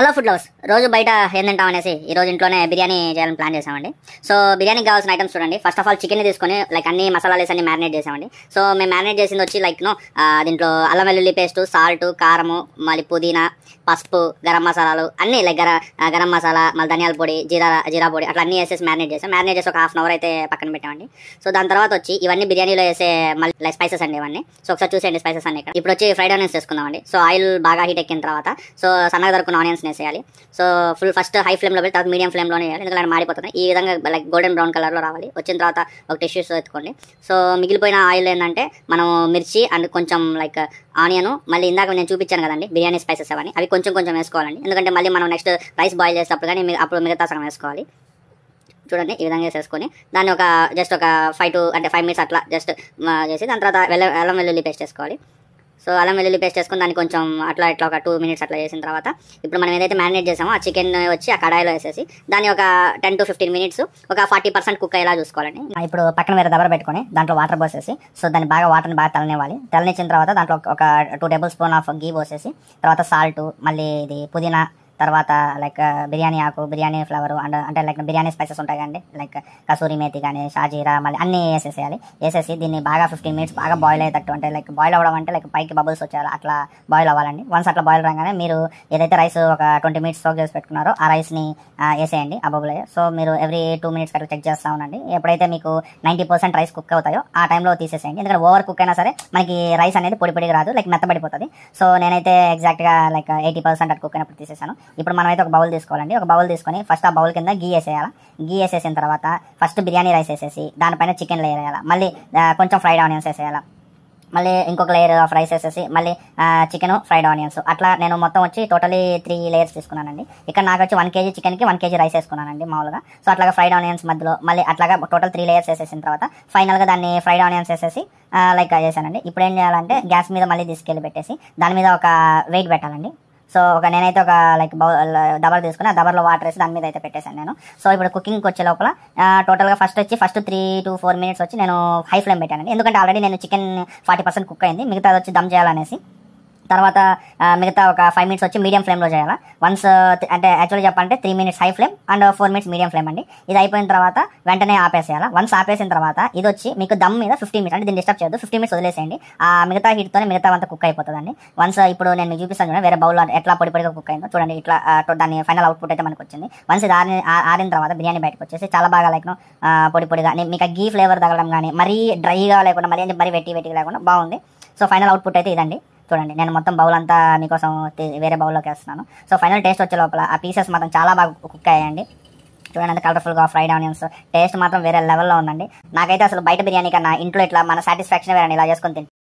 hello food lovers రోజు బయట ఏం తింటాం అనేసి ఈ రోజు ఇంట్లోనే బిర్యానీ చేయాలని ప్లాన్ చేసామండి సో బిర్యానీకి కావాల్సిన ఐటమ్స్ చూడండి ఫస్ట్ ఆఫ్ ఆల్ చికెన్ తీసుకొని లైక్ అన్ని మసాలాలు వేసి అన్ని మ్యారినేట్ చేసామండి సో మేము మ్యారినేట్ చేసింది వచ్చి లైక్ నో దీంట్లో అల్లం వెల్లుల్లి పేస్ట్ సాల్ట్ కారము మళ్ళీ పుదీనా పసుపు గరం మసాలాలు అన్ని లైక్ గర గరం మసాలా మళ్ళీ ధనియాల పొడి జీరా జీరా పొడి అట్లా అన్ని వేసేసి మ్యారినేట్ చేసాం మ్యారినేట్ చేసి ఒక హాఫ్ అన్ అవర్ అయితే పక్కన పెట్టామండి సో దాని తర్వాత వచ్చి ఇవన్నీ బిర్యానీలో వేసే మళ్ళీ స్పైసెస్ అండి ఇవన్నీ సో ఒకసారి చూసేయండి స్పైసెస్ అన్ని ఇక్కడ ఇప్పుడు వచ్చి ఫ్రైడ్ ఆనియన్స్ చేసుకుందామండి సో ఆయిల్ బాగా హీట్ ఎక్కిన తర్వాత సో సన్నగా దొరుకున్న ఆనియన్స్ వేయాలి సో ఫుల్ ఫస్ట్ హై ఫ్లేమ్లో పెట్టి తర్వాత మీడియం ఫ్లేమ్లోనే వేయాలి ఎందుకంటే మారిపోతుంది ఈ విధంగా లైక్ గోల్డెన్ బ్రౌన్ కలర్లో రావాలి వచ్చిన తర్వాత ఒక టిష్యూస్ ఎత్తుకోండి సో మిగిలిపోయిన ఆయిల్ ఏంటంటే మనం మిర్చి అండ్ కొంచెం లైక్ ఆనియన్ మళ్ళీ ఇందాక నేను చూపించాను కదండి బిర్యానీ స్పైసెస్ అవన్నీ అవి కొంచెం కొంచెం వేసుకోవాలండి ఎందుకంటే మళ్ళీ మనం నెక్స్ట్ రైస్ బాయిల్ చేసేటప్పుడు కానీ అప్పుడు మిగతా సగం వేసుకోవాలి చూడండి ఈ విధంగా వేసేసుకొని దాన్ని ఒక జస్ట్ ఒక ఫైవ్ టు అంటే ఫైవ్ మినిట్స్ అట్లా జస్ట్ చేసి దాని తర్వాత వెల్ల వెల్లం వెల్లుల్లి పేస్ట్ చేసుకోవాలి సో అల్లం వెల్లుల్లి పేస్ట్ చేసుకుని దాన్ని కొంచెం అట్లా ఇట్లా ఒక టూ మినిట్స్ అట్లా చేసిన తర్వాత ఇప్పుడు మనం ఏదైతే మ్యారినేట్ చేసామో ఆ చికెన్ వచ్చి ఆ కడాయిలో వేసేసి దాన్ని ఒక టెన్ టు ఫిఫ్టీన్ మినిట్స్ ఒక ఫార్టీ పర్సెంట్ కుక్ అయ్యేలా చూసుకోవాలండి ఇప్పుడు పక్కన వేరే దబర పెట్టుకొని దాంట్లో వాటర్ పోసేసి సో దాన్ని బాగా వాటర్ని బాగా తలనివ్వాలి తలనిచ్చిన తర్వాత దాంట్లో ఒక two tablespoon of ghee పోసేసి తర్వాత సాల్ట్ మళ్ళీ ఇది పుదీనా తర్వాత లైక్ బిర్యానీ ఆకు బిర్యానీ ఫ్లవర్ అండ్ అంటే లైక్ బిర్యానీ స్పైసెస్ ఉంటాయి కండి లైక్ కసూరి మేతి కానీ షాజీరా మళ్ళీ అన్నీ వేసేసేయాలి వేసేసి దీన్ని బాగా ఫిఫ్టీన్ మినిట్స్ బాగా బాయిల్ అయ్యేటట్టు అంటే లైక్ బాయిల్ అవ్వడం అంటే లైక్ పైకి బబుల్స్ వచ్చారు అట్లా బాయిల్ అవ్వాలండి వన్స్ అట్లా బాయిల్ రాగానే మీరు ఏదైతే రైస్ ఒక ట్వంటీ మినిట్స్ సోక్ చేసి పెట్టుకున్నారో ఆ రైస్ని వేసేయండి ఆ బబుల్ అయ్యే సో మీరు ఎవ్రీ టూ మినిట్స్ అట్లా చెక్ చేస్తూ ఉండండి ఎప్పుడైతే మీకు నైంటీ పర్సెంట్ రైస్ కుక్ అవుతాయో ఆ టైంలో తీసేసేయండి ఎందుకంటే ఓవర్ కుక్ అయినా సరే మనకి రైస్ అనేది పొడి పొడిగా రాదు లైక్ మెత్తబడిపోతుంది సో నేనైతే ఎగ్జాక్ట్గా లైక్ ఎయిటీ పర్సెంట్ అటు కుక్ అయినప్పుడు తీసేసాను ఇప్పుడు మనమైతే ఒక బౌల్ తీసుకోవాలండి ఒక బౌల్ తీసుకొని ఫస్ట్ ఆ బౌల్ కింద గీ వేసేయాలి గీ వేసేసిన తర్వాత ఫస్ట్ బిర్యానీ రైస్ వేసేసి దానిపైన చికెన్ లేయర్ వేయాలి మళ్ళీ కొంచెం ఫ్రైడ్ ఆనియన్స్ వేసేయాలి మళ్ళీ ఇంకొక లేయర్ ఆఫ్ రైస్ వేసేసి మళ్ళీ చికెన్ ఫ్రైడ్ ఆనియన్స్ అట్లా నేను మొత్తం వచ్చి టోటలీ త్రీ లేయర్స్ తీసుకున్నానండి ఇక్కడ నాకు వచ్చి వన్ కేజీ చికెన్కి వన్ కేజీ రైస్ వేసుకున్నానండి మామూలుగా సో అట్లాగా ఫ్రైడ్ ఆనియన్స్ మధ్యలో మళ్ళీ అట్లాగా టోటల్ త్రీ లేయర్స్ వేసేసిన తర్వాత ఫైనల్గా దాన్ని ఫ్రైడ్ ఆనియన్స్ వేసేసి లైక్ చేశానండి ఇప్పుడు ఏం చేయాలంటే గ్యాస్ మీద మళ్ళీ తీసుకెళ్ళి పెట్టేసి దాని మీద ఒక వెయిట్ పెట్టాలండి సో ఒక నేనైతే ఒక లైక్ డబర్ తీసుకుని ఆ డబర్లో వాటర్ వేసి దాని మీద అయితే పెట్టేశాను నేను సో ఇప్పుడు కుకింగ్కి వచ్చే లోపల టోటల్గా ఫస్ట్ వచ్చి first three to four minutes వచ్చి నేను హై ఫ్లేమ్ పెట్టానండి ఎందుకంటే ఆల్రెడీ నేను చికెన్ ఫార్టీ పర్సెంట్ కుక్ అయింది మిగతాది వచ్చి దమ్ చేయాలనేసి తర్వాత మిగతా ఒక ఫైవ్ మినిట్స్ వచ్చి మీడియం ఫ్లేమ్లో చేయాలి వన్స్ అంటే యాక్చువల్గా చెప్పాలంటే three minutes high flame and four minutes medium flame అండి ఇది అయిపోయిన తర్వాత వెంటనే ఆపేసేయాలి వన్స్ ఆపేసిన తర్వాత ఇది వచ్చి మీకు దమ్ మీద ఫిఫ్టీ మినిట్స్ అంటే దీన్ని డిస్టర్బ్ చేయొద్దు ఫిఫ్టీ మినిట్స్ వదిలేసేయండి ఆ మిగతా హీట్తోనే మిగతా అంతా కుక్ అయిపోతుందండి వన్స్ ఇప్పుడు నేను మీకు చూపిస్తాను చూడండి వేరే బౌల్ ఎట్లా పొడి పొడిగా కుక్ అయిందో చూడండి ఇట్లా దాని ఫైనల్ అవుట్పుట్ అయితే మనకు వచ్చింది వన్స్ ఇది ఆరిన ఆరిన తర్వాత బిర్యానీ బయటకు వచ్చేసి చాలా బాగా లైక్ పొడి పొడిగా మీకు గీ ఫ్లేవర్ తగలడం కానీ మరీ డ్రైగా లేకుండా మరీ మరీ వెట్టి వెట్టి లేకుండా బాగుంది సో ఫైనల్ అవుట్పుట్ అయితే ఇదండి చూడండి నేను మొత్తం బౌల్ అంతా మీకోసం వేరే బౌల్లోకి వేస్తున్నాను సో ఫైనల్ టేస్ట్ వచ్చే లోపల ఆ పీసెస్ మాత్రం చాలా బాగా కుక్ అయ్యాయండి చూడండి అంత కలర్ఫుల్గా ఫ్రైడ్ ఆనియన్స్ టేస్ట్ మాత్రం వేరే లెవెల్లో ఉందండి నాకైతే అసలు బయట బిర్యానీ కన్నా ఇంట్లో ఇట్లా మన సాటిస్ఫాక్షన్ వేరే ఇలా చేసుకుని